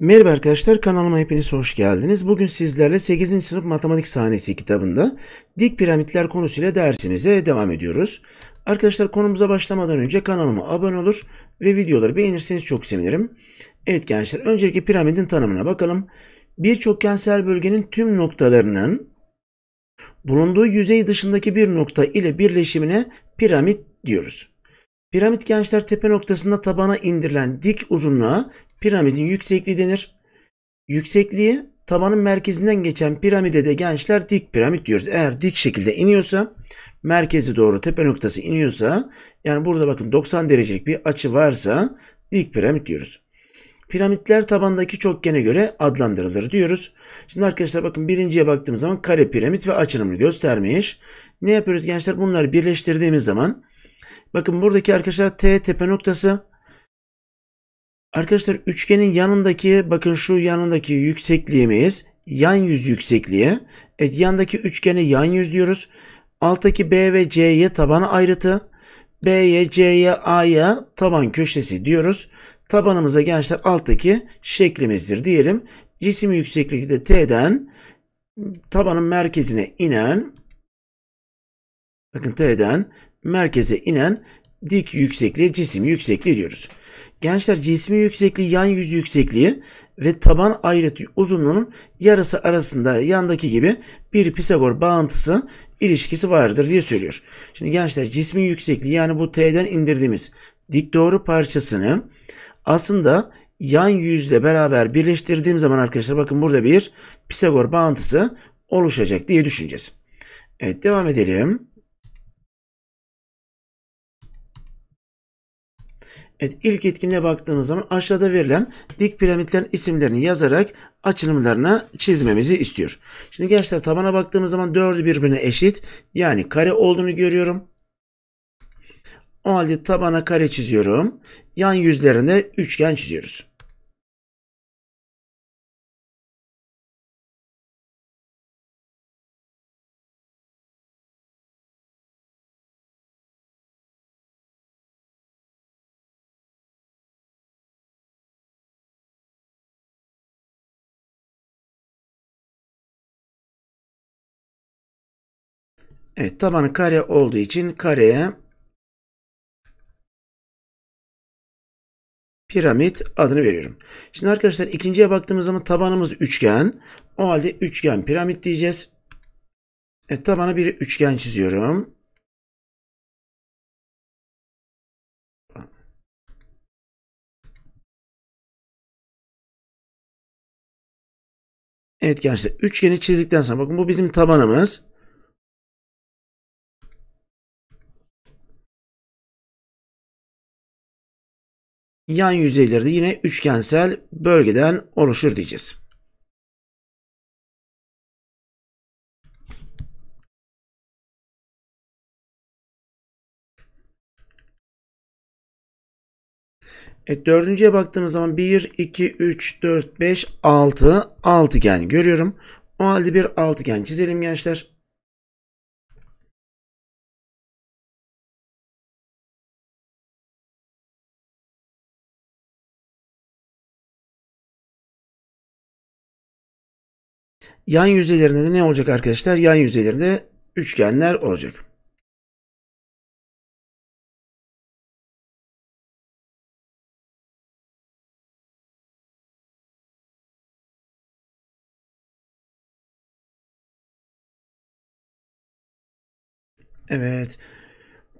Merhaba arkadaşlar kanalıma hepiniz hoş geldiniz. Bugün sizlerle 8. sınıf matematik sahnesi kitabında dik piramitler konusuyla dersimize devam ediyoruz. Arkadaşlar konumuza başlamadan önce kanalıma abone olur ve videoları beğenirseniz çok sevinirim. Evet gençler önceki piramidin tanımına bakalım. Bir çokgensel bölgenin tüm noktalarının Bulunduğu yüzey dışındaki bir nokta ile birleşimine piramit diyoruz. Piramit gençler tepe noktasında tabana indirilen dik uzunluğa piramidin yüksekliği denir. Yüksekliği tabanın merkezinden geçen piramide de gençler dik piramit diyoruz. Eğer dik şekilde iniyorsa merkezi doğru tepe noktası iniyorsa yani burada bakın 90 derecelik bir açı varsa dik piramit diyoruz. Piramitler tabandaki çokgene göre adlandırılır diyoruz. Şimdi arkadaşlar bakın birinciye baktığımız zaman kare piramit ve açılımını göstermiş. Ne yapıyoruz gençler? Bunları birleştirdiğimiz zaman bakın buradaki arkadaşlar T tepe noktası Arkadaşlar üçgenin yanındaki bakın şu yanındaki yüksekliğimiz yan yüz yüksekliği. Evet yandaki üçgene yan yüz diyoruz. Alttaki B ve C'ye taban ayrıtı. B'ye, C'ye, A'ya taban köşesi diyoruz tabanımıza gençler alttaki şeklimizdir diyelim. Cisim yüksekliği de T'den tabanın merkezine inen bakın T'den merkeze inen dik yüksekliğe cisim yüksekliği diyoruz. Gençler cismi yüksekliği yan yüz yüksekliği ve taban ayrıtı uzunluğunun yarısı arasında yandaki gibi bir Pisagor bağıntısı ilişkisi vardır diye söylüyor. Şimdi gençler cismi yüksekliği yani bu T'den indirdiğimiz dik doğru parçasını aslında yan yüzle beraber birleştirdiğim zaman arkadaşlar bakın burada bir Pisagor bağıntısı oluşacak diye düşüneceğiz. Evet devam edelim. Evet ilk etkinliğe baktığımız zaman aşağıda verilen dik piramitlerin isimlerini yazarak açılımlarına çizmemizi istiyor. Şimdi gençler tabana baktığımız zaman dördü birbirine eşit yani kare olduğunu görüyorum. O halde tabana kare çiziyorum. Yan yüzlerine üçgen çiziyoruz. Evet tabanı kare olduğu için kareye piramit adını veriyorum. Şimdi arkadaşlar ikinciye baktığımız zaman tabanımız üçgen. O halde üçgen piramit diyeceğiz. Evet tabana bir üçgen çiziyorum. Evet gençler üçgeni çizdikten sonra bakın bu bizim tabanımız. yan yüzeyleri de yine üçgensel bölgeden oluşur diyeceğiz. E, dördüncüye baktığımız zaman 1, 2, 3, 4, 5, 6 altıgen görüyorum. O halde bir altıgen çizelim gençler. Yan yüzeylerinde de ne olacak arkadaşlar? Yan yüzeylerinde üçgenler olacak. Evet.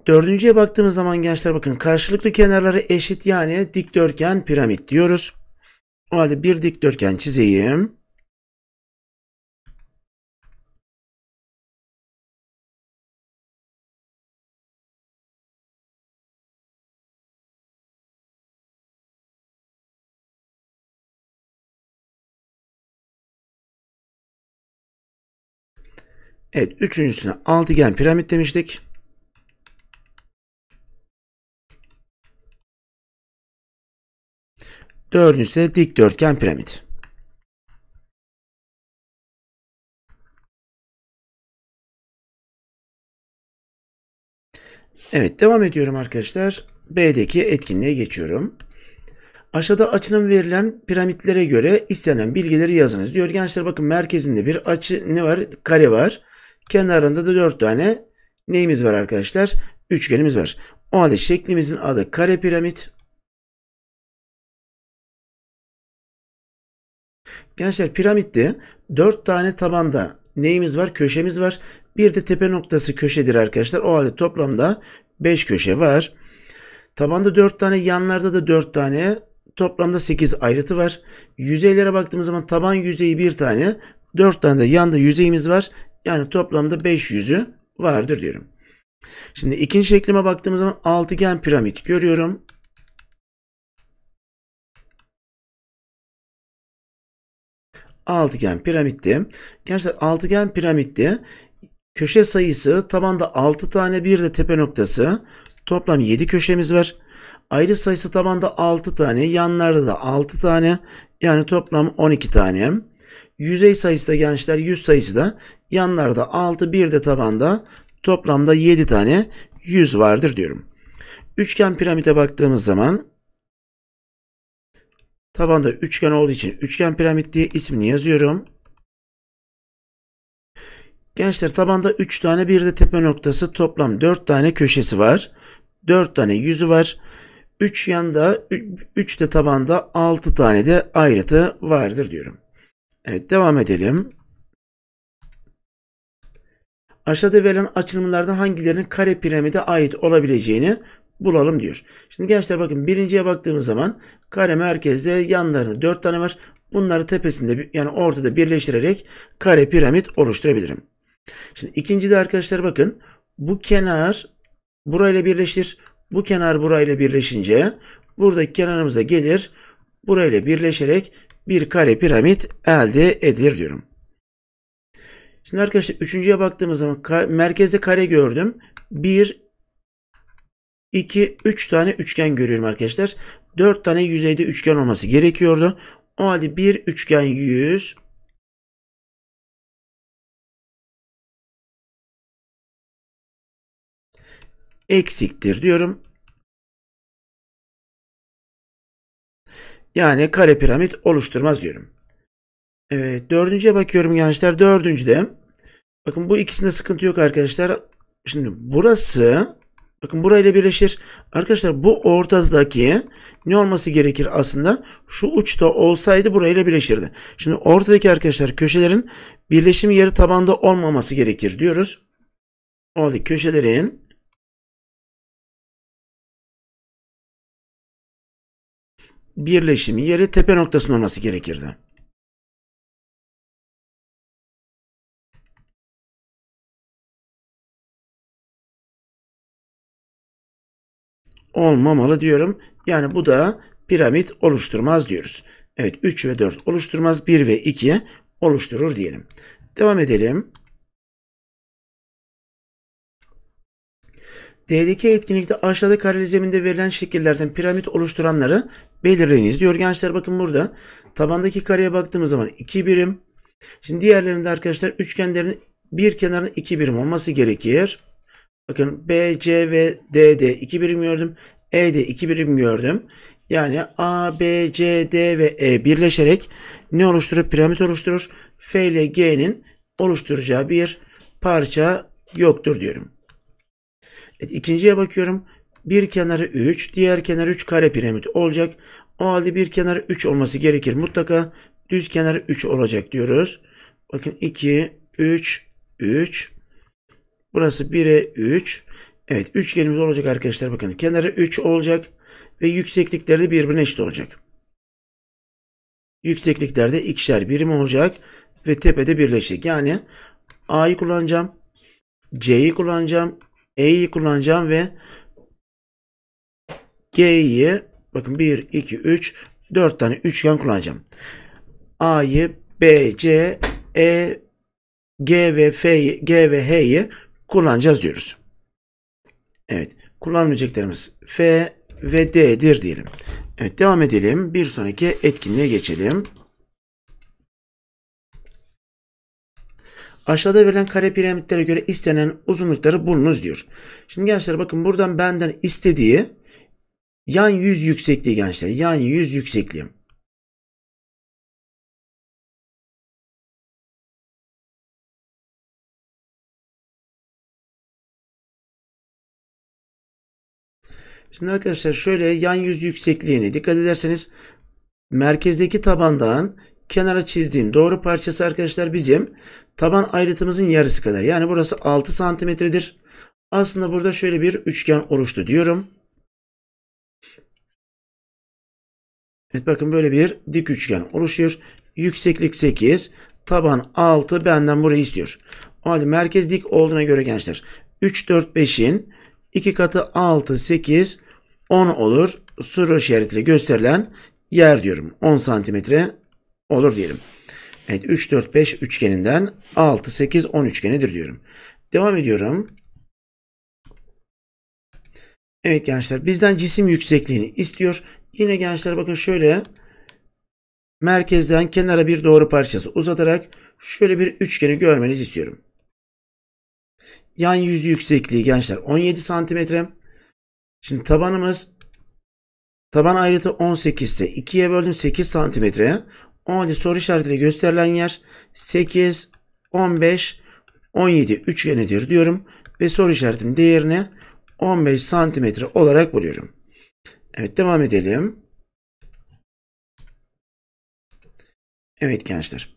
Dördüncüye baktığımız zaman gençler bakın karşılıklı kenarları eşit yani dikdörtgen piramit diyoruz. O halde bir dikdörtgen çizeyim. Evet üçüncüsüne altıgen piramit demiştik. Dördüncüsü de dikdörtgen piramit. Evet devam ediyorum arkadaşlar. B'deki etkinliğe geçiyorum. Aşağıda açının verilen piramitlere göre istenen bilgileri yazınız. Diyor gençler bakın merkezinde bir açı ne var? Kare var. Kenarında da 4 tane neyimiz var arkadaşlar? Üçgenimiz var. O halde şeklimizin adı kare piramit. Gençler piramitte 4 tane tabanda neyimiz var? Köşemiz var. Bir de tepe noktası köşedir arkadaşlar. O halde toplamda 5 köşe var. Tabanda 4 tane, yanlarda da 4 tane. Toplamda 8 ayrıtı var. Yüzeylere baktığımız zaman taban yüzeyi 1 tane, 4 tane de yanda yüzeyimiz var. Yani toplamda 500'ü vardır diyorum. Şimdi ikinci şeklime baktığımız zaman altıgen piramit görüyorum. Altıgen piramitti. Gençler altıgen piramitti. Köşe sayısı tabanda 6 tane bir de tepe noktası. Toplam 7 köşemiz var. Ayrı sayısı tabanda 6 tane. Yanlarda da 6 tane. Yani toplam 12 tane. Yüzey sayısı da gençler yüz sayısı da yanlarda 6 bir de tabanda toplamda 7 tane yüz vardır diyorum. Üçgen piramide baktığımız zaman tabanda üçgen olduğu için üçgen piramit diye ismini yazıyorum. Gençler tabanda 3 tane bir de tepe noktası toplam 4 tane köşesi var. 4 tane yüzü var. 3 yanda 3 de tabanda 6 tane de ayrıtı vardır diyorum. Evet devam edelim. Aşağıda verilen açılımlardan hangilerinin kare piramide ait olabileceğini bulalım diyor. Şimdi gençler bakın birinciye baktığımız zaman kare merkezde yanlarında 4 tane var. Bunları tepesinde yani ortada birleştirerek kare piramit oluşturabilirim. Şimdi ikinci de arkadaşlar bakın bu kenar burayla birleşir. Bu kenar burayla birleşince buradaki kenarımıza gelir. Burayla birleşerek bir kare piramit elde edilir diyorum. Şimdi arkadaşlar üçüncüye baktığımız zaman ka merkezde kare gördüm. 1, 2, 3 tane üçgen görüyorum arkadaşlar. 4 tane yüzeyde üçgen olması gerekiyordu. O halde bir üçgen 100, eksiktir diyorum. Yani kare piramit oluşturmaz diyorum. Evet dördüncüye bakıyorum gençler. Dördüncüde. Bakın bu ikisinde sıkıntı yok arkadaşlar. Şimdi burası bakın burayla birleşir. Arkadaşlar bu ortadaki ne olması gerekir aslında? Şu uçta olsaydı burayla birleşirdi. Şimdi ortadaki arkadaşlar köşelerin birleşim yeri tabanda olmaması gerekir diyoruz. Oradaki köşelerin birleşimi yeri tepe noktasının olması gerekirdi. Olmamalı diyorum. Yani bu da piramit oluşturmaz diyoruz. Evet 3 ve 4 oluşturmaz. 1 ve 2 oluşturur diyelim. Devam edelim. D'deki etkinlikte aşağıda kare zeminde verilen şekillerden piramit oluşturanları belirleyiniz diyor gençler. Bakın burada tabandaki kareye baktığımız zaman 2 birim. Şimdi diğerlerinde arkadaşlar üçgenlerin bir kenarının 2 birim olması gerekir. Bakın B, C ve D'de 2 birim gördüm. E E'de 2 birim gördüm. Yani A, B, C, D ve E birleşerek ne oluşturur? Piramit oluşturur. F ile G'nin oluşturacağı bir parça yoktur diyorum. İkinciye bakıyorum. Bir kenarı 3, diğer kenarı 3 kare piramit olacak. O halde bir kenarı 3 olması gerekir mutlaka. Düz kenarı 3 olacak diyoruz. Bakın 2, 3, 3. Burası 1'e 3. Evet üçgenimiz olacak arkadaşlar. Bakın kenarı 3 olacak ve yükseklikleri de birbirine eşit olacak. Yüksekliklerde ikişer birim olacak ve tepede birleşik. Yani A'yı kullanacağım. C'yi kullanacağım. E'yi kullanacağım ve G'yi bakın 1, 2, 3, 4 tane üçgen kullanacağım. A'yı, B, C, E, G ve F, G ve H'yi kullanacağız diyoruz. Evet. Kullanmayacaklarımız F ve D'dir diyelim. Evet devam edelim. Bir sonraki etkinliğe geçelim. Aşağıda verilen kare piramitlere göre istenen uzunlukları bulunuz diyor. Şimdi gençler bakın buradan benden istediği yan yüz yüksekliği gençler. Yan yüz yüksekliği. Şimdi arkadaşlar şöyle yan yüz yüksekliğini dikkat ederseniz merkezdeki tabandan kenara çizdiğim doğru parçası arkadaşlar bizim taban ayrıtımızın yarısı kadar. Yani burası 6 santimetredir. Aslında burada şöyle bir üçgen oluştu diyorum. Evet bakın böyle bir dik üçgen oluşuyor. Yükseklik 8, taban 6 benden burayı istiyor. O halde merkez dik olduğuna göre gençler 3 4 5'in 2 katı 6 8 10 olur. Soru işaretiyle gösterilen yer diyorum. 10 santimetre olur diyelim. Evet 3, 4, 5 üçgeninden 6, 8, 10 üçgenidir diyorum. Devam ediyorum. Evet gençler bizden cisim yüksekliğini istiyor. Yine gençler bakın şöyle merkezden kenara bir doğru parçası uzatarak şöyle bir üçgeni görmenizi istiyorum. Yan yüz yüksekliği gençler 17 santimetre. Şimdi tabanımız taban ayrıtı 18 ise 2'ye böldüm 8 santimetre. 10 adet soru işaretiyle gösterilen yer 8, 15, 17 üçgenidir diyorum. Ve soru işaretinin değerini 15 santimetre olarak buluyorum. Evet devam edelim. Evet gençler.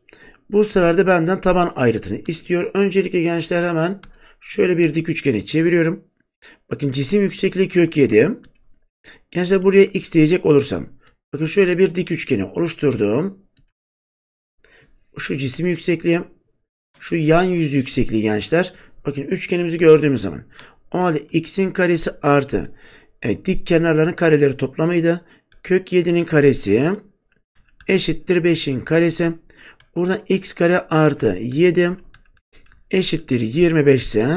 Bu sefer de benden taban ayrıtını istiyor. Öncelikle gençler hemen şöyle bir dik üçgeni çeviriyorum. Bakın cisim yüksekliği kök 7. Gençler buraya x diyecek olursam. Bakın şöyle bir dik üçgeni oluşturdum şu cisim yüksekliği, şu yan yüz yüksekliği gençler. Bakın üçgenimizi gördüğümüz zaman o halde x'in karesi artı e, dik kenarların kareleri toplamıydı. Kök 7'nin karesi eşittir 5'in karesi. Buradan x kare artı 7 eşittir 25 ise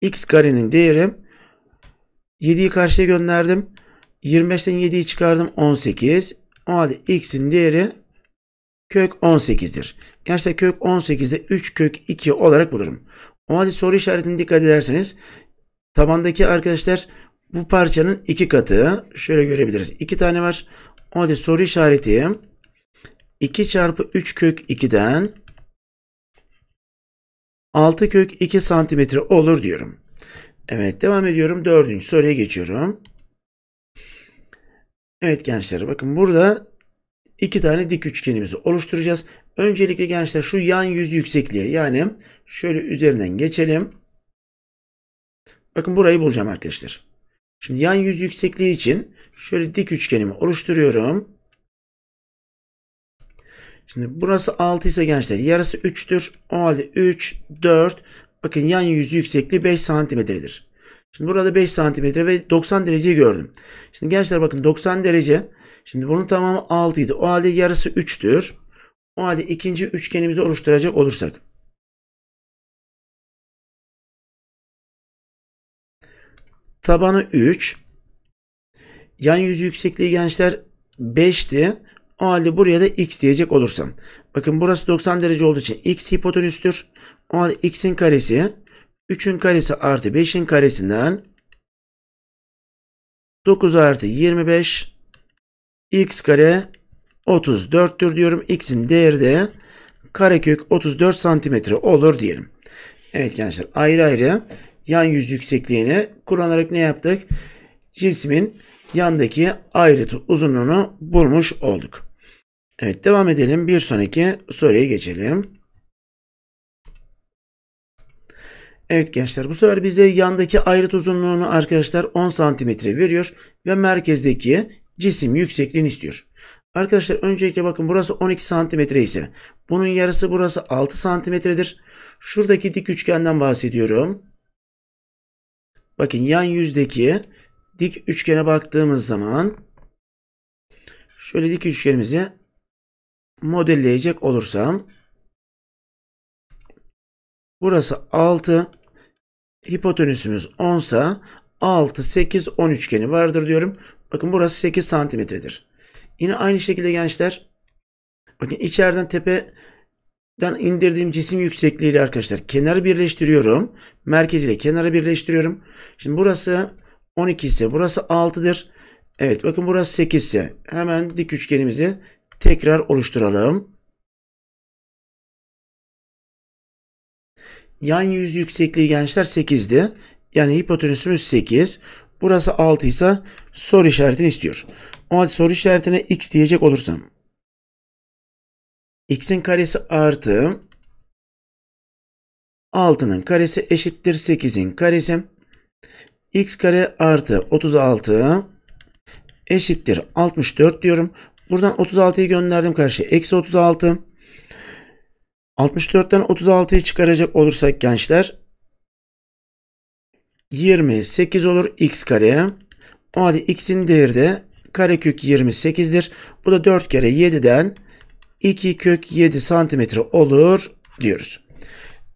x karenin değeri 7'yi karşıya gönderdim. 25'ten 7'yi çıkardım 18. O halde x'in değeri kök 18'dir. Gerçekten kök 18'de 3 kök 2 olarak bulurum. O halde soru işaretini dikkat ederseniz tabandaki arkadaşlar bu parçanın iki katı şöyle görebiliriz. 2 tane var. O halde soru işareti 2 çarpı 3 kök 2'den 6 kök 2 santimetre olur diyorum. Evet devam ediyorum. Dördüncü soruya geçiyorum. Evet gençler bakın burada iki tane dik üçgenimizi oluşturacağız. Öncelikle gençler şu yan yüz yüksekliği, yani şöyle üzerinden geçelim. Bakın burayı bulacağım arkadaşlar. Şimdi yan yüz yüksekliği için şöyle dik üçgenimi oluşturuyorum. Şimdi burası 6 ise gençler yarısı 3'tür. O halde 3, 4. Bakın yan yüz yüksekliği 5 santimetredir. Şimdi burada 5 santimetre ve 90 dereceyi gördüm. Şimdi gençler bakın 90 derece Şimdi bunun tamamı 6 idi. O halde yarısı 3'tür. O halde ikinci üçgenimizi oluşturacak olursak. Tabanı 3. Yan yüz yüksekliği gençler 5'ti. O halde buraya da x diyecek olursam. Bakın burası 90 derece olduğu için x hipotenüstür. O halde x'in karesi 3'ün karesi artı 5'in karesinden 9 artı 25 x kare 34'tür diyorum. X'in değeri de karekök 34 santimetre olur diyelim. Evet gençler ayrı ayrı yan yüz yüksekliğini kullanarak ne yaptık? Cismin yandaki ayrıtı uzunluğunu bulmuş olduk. Evet devam edelim. Bir sonraki soruya geçelim. Evet gençler bu sefer bize yandaki ayrıt uzunluğunu arkadaşlar 10 santimetre veriyor ve merkezdeki cisim yüksekliğini istiyor. Arkadaşlar öncelikle bakın burası 12 santimetre ise bunun yarısı burası 6 santimetredir. Şuradaki dik üçgenden bahsediyorum. Bakın yan yüzdeki dik üçgene baktığımız zaman şöyle dik üçgenimizi modelleyecek olursam burası 6 hipotenüsümüz 10 sa 6, 8, 10 üçgeni vardır diyorum. Bakın burası 8 santimetredir. Yine aynı şekilde gençler bakın içeriden tepeden indirdiğim cisim yüksekliği arkadaşlar kenarı birleştiriyorum. Merkez ile kenarı birleştiriyorum. Şimdi burası 12 ise burası 6'dır. Evet bakın burası 8 ise hemen dik üçgenimizi tekrar oluşturalım. Yan yüz yüksekliği gençler 8'di. Yani hipotenüsümüz 8. Burası 6 ise soru işaretini istiyor. O halde soru işaretine x diyecek olursam. x'in karesi artı 6'nın karesi eşittir 8'in karesi. x kare artı 36 eşittir 64 diyorum. Buradan 36'yı gönderdim karşıya. Eksi 36. 64'ten 36'yı çıkaracak olursak gençler 28 olur x kareye. O halde x'in değeri de karekök 28'dir. Bu da 4 kere 7'den 2 kök 7 santimetre olur diyoruz.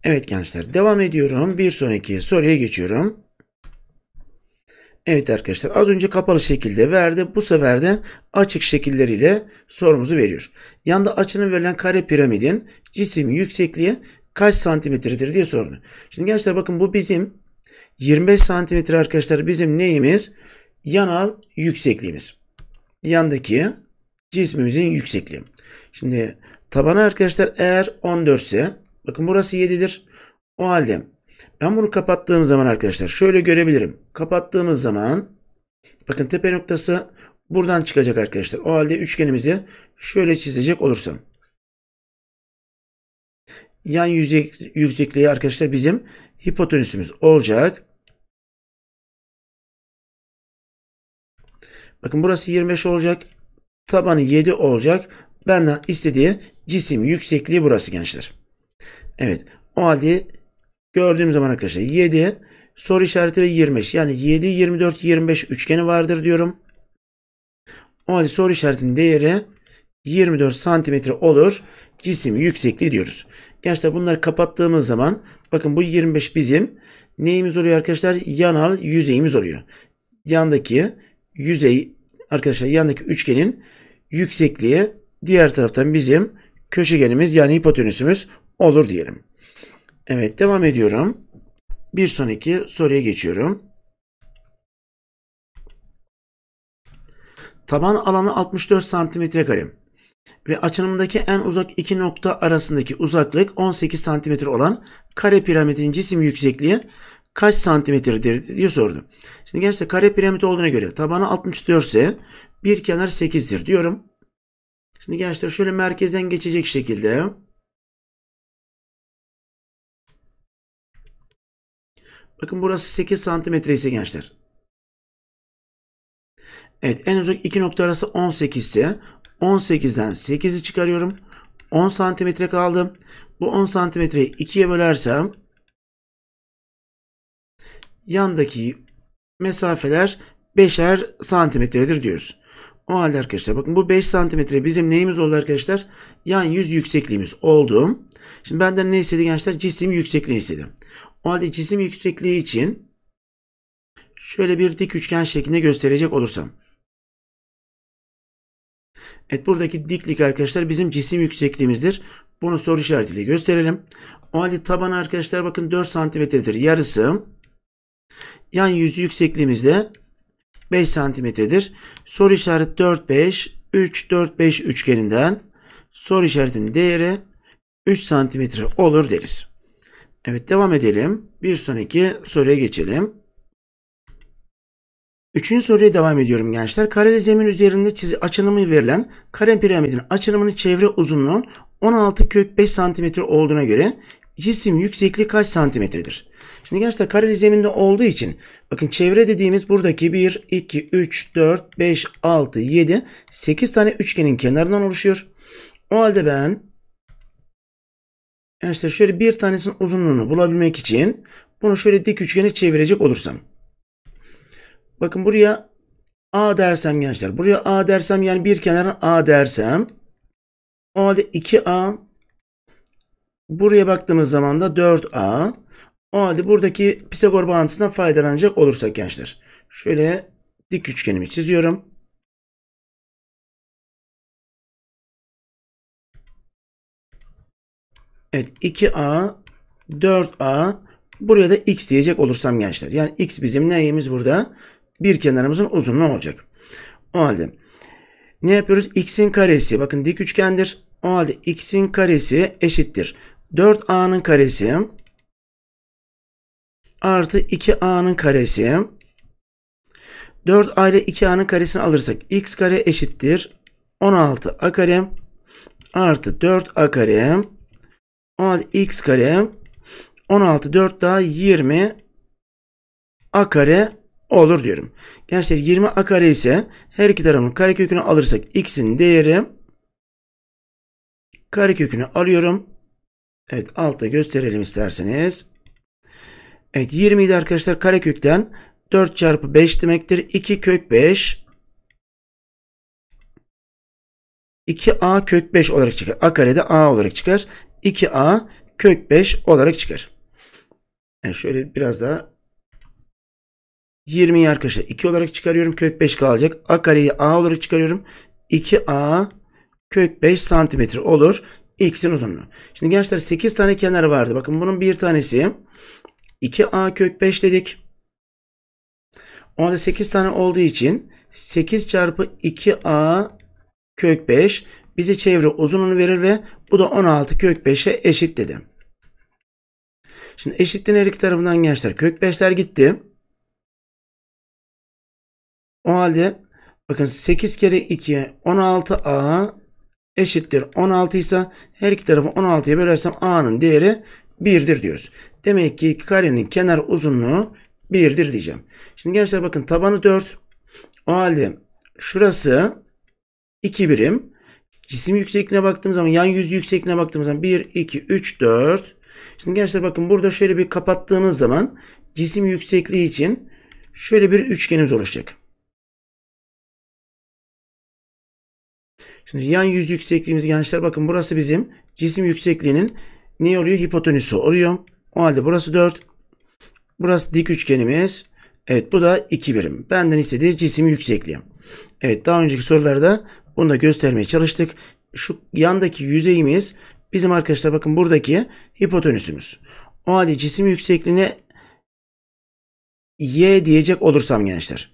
Evet gençler devam ediyorum. Bir sonraki soruya geçiyorum. Evet arkadaşlar az önce kapalı şekilde verdi. Bu sefer de açık şekilleriyle sorumuzu veriyor. Yanda açının verilen kare piramidin cisim yüksekliği kaç santimetredir diye sorunu. Şimdi gençler bakın bu bizim 25 santimetre arkadaşlar bizim neyimiz? Yanal yüksekliğimiz. Yandaki cismimizin yüksekliği. Şimdi tabanı arkadaşlar eğer 14 ise bakın burası 7'dir. O halde ben bunu kapattığım zaman arkadaşlar şöyle görebilirim. Kapattığımız zaman bakın tepe noktası buradan çıkacak arkadaşlar. O halde üçgenimizi şöyle çizecek olursam yan yüzey yüksekliği arkadaşlar bizim hipotenüsümüz olacak. Bakın burası 25 olacak. Tabanı 7 olacak. Benden istediği cisim yüksekliği burası gençler. Evet. O halde gördüğüm zaman arkadaşlar 7 soru işareti ve 25. Yani 7, 24, 25 üçgeni vardır diyorum. O halde soru işaretinin değeri 24 santimetre olur cisimi yüksekliği diyoruz. Gençler bunları kapattığımız zaman bakın bu 25 bizim neyimiz oluyor arkadaşlar? Yanal yüzeyimiz oluyor. Yandaki yüzey arkadaşlar yandaki üçgenin yüksekliği diğer taraftan bizim köşegenimiz yani hipotenüsümüz olur diyelim. Evet devam ediyorum. Bir sonraki soruya geçiyorum. Taban alanı 64 santimetre kare ve açınımdaki en uzak iki nokta arasındaki uzaklık 18 cm olan kare piramidin cisim yüksekliği kaç santimetredir diye sordu. Şimdi gençler kare piramit olduğuna göre tabanı 64 ise bir kenar 8'dir diyorum. Şimdi gençler şöyle merkezden geçecek şekilde Bakın burası 8 santimetre ise gençler. Evet en uzak iki nokta arası 18 ise 18'den 8'i çıkarıyorum. 10 santimetre kaldım. Bu 10 santimetreyi 2'ye bölersem yandaki mesafeler 5'er santimetredir diyoruz. O halde arkadaşlar bakın bu 5 santimetre bizim neyimiz oldu arkadaşlar? Yan yüz yüksekliğimiz oldu. Şimdi benden ne istedi gençler? Cisim yüksekliği istedi. O halde cisim yüksekliği için şöyle bir dik üçgen şeklinde gösterecek olursam. Evet buradaki diklik arkadaşlar bizim cisim yüksekliğimizdir. Bunu soru işaretiyle gösterelim. O halde tabanı arkadaşlar bakın 4 santimetredir yarısı. Yan yüzü de 5 santimetredir. Soru işareti 4, 5, 3, 4, 5 üçgeninden soru işaretinin değeri 3 santimetre olur deriz. Evet devam edelim. Bir sonraki soruya geçelim. Üçüncü soruya devam ediyorum gençler. Kareli zemin üzerinde çizi açınımı verilen kare piramidin açınımının çevre uzunluğu 16 kök 5 cm olduğuna göre cisim yüksekliği kaç santimetredir? Şimdi gençler kareli zeminde olduğu için bakın çevre dediğimiz buradaki 1, 2, 3, 4, 5, 6, 7, 8 tane üçgenin kenarından oluşuyor. O halde ben gençler şöyle bir tanesinin uzunluğunu bulabilmek için bunu şöyle dik üçgeni çevirecek olursam Bakın buraya A dersem gençler. Buraya A dersem yani bir kenara A dersem. O halde 2A. Buraya baktığımız zaman da 4A. O halde buradaki Pisagor bağıntısından faydalanacak olursak gençler. Şöyle dik üçgenimi çiziyorum. Evet 2A 4A buraya da X diyecek olursam gençler. Yani X bizim neyimiz burada? bir kenarımızın uzunluğu olacak. O halde ne yapıyoruz? X'in karesi bakın dik üçgendir. O halde X'in karesi eşittir. 4A'nın karesi artı 2A'nın karesi 4A ile 2A'nın karesini alırsak X kare eşittir. 16A kare artı 4A kare o halde X kare 16 4 daha 20 A kare olur diyorum. Gençler 20 a kare ise her iki tarafın karekökünü alırsak x'in değeri karekökünü alıyorum. Evet altta gösterelim isterseniz. Evet 20 idi arkadaşlar karekökten 4 çarpı 5 demektir. 2 kök 5 2a kök 5 olarak çıkar. a karede a olarak çıkar. 2a kök 5 olarak çıkar. Yani şöyle biraz daha 20'yi arkadaşlar 2 olarak çıkarıyorum. Kök 5 kalacak. A kareyi A olarak çıkarıyorum. 2A kök 5 santimetre olur. X'in uzunluğu. Şimdi gençler 8 tane kenar vardı. Bakın bunun bir tanesi 2A kök 5 dedik. Ona da 8 tane olduğu için 8 çarpı 2A kök 5 bize çevre uzunluğunu verir ve bu da 16 kök 5'e eşit dedi. Şimdi eşitliğin her iki tarafından gençler kök 5'ler gitti. O halde bakın 8 kere 2 16a eşittir 16 ise her iki tarafı 16'ya bölersem a'nın değeri 1'dir diyoruz. Demek ki karenin kenar uzunluğu 1'dir diyeceğim. Şimdi gençler bakın tabanı 4. O halde şurası 2 birim. Cisim yüksekliğine baktığımız zaman yan yüz yüksekliğine baktığımız zaman 1, 2, 3, 4. Şimdi gençler bakın burada şöyle bir kapattığımız zaman cisim yüksekliği için şöyle bir üçgenimiz oluşacak. Şimdi yan yüz yüksekliğimiz gençler bakın burası bizim cisim yüksekliğinin ne oluyor? Hipotenüsü oluyor. O halde burası 4. Burası dik üçgenimiz. Evet bu da 2 birim. Benden istediği cisim yüksekliği. Evet daha önceki sorularda bunu da göstermeye çalıştık. Şu yandaki yüzeyimiz bizim arkadaşlar bakın buradaki hipotenüsümüz. O halde cisim yüksekliğine y diyecek olursam gençler.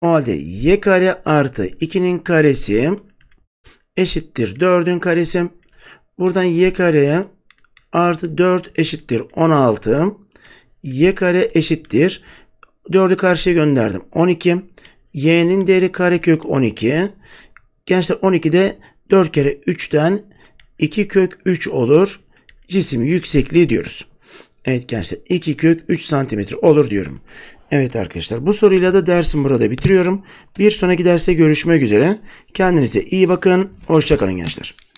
O halde y kare artı 2'nin karesi eşittir 4'ün karesi. Buradan y kareye artı 4 eşittir 16. y kare eşittir. 4'ü karşıya gönderdim. 12. y'nin değeri karekök 12. Gençler 12'de 4 kere 3'ten 2 kök 3 olur. Cisim yüksekliği diyoruz. Evet gençler 2 kök 3 santimetre olur diyorum. Evet arkadaşlar bu soruyla da dersim burada bitiriyorum. Bir sonraki derste görüşmek üzere. Kendinize iyi bakın. Hoşçakalın gençler.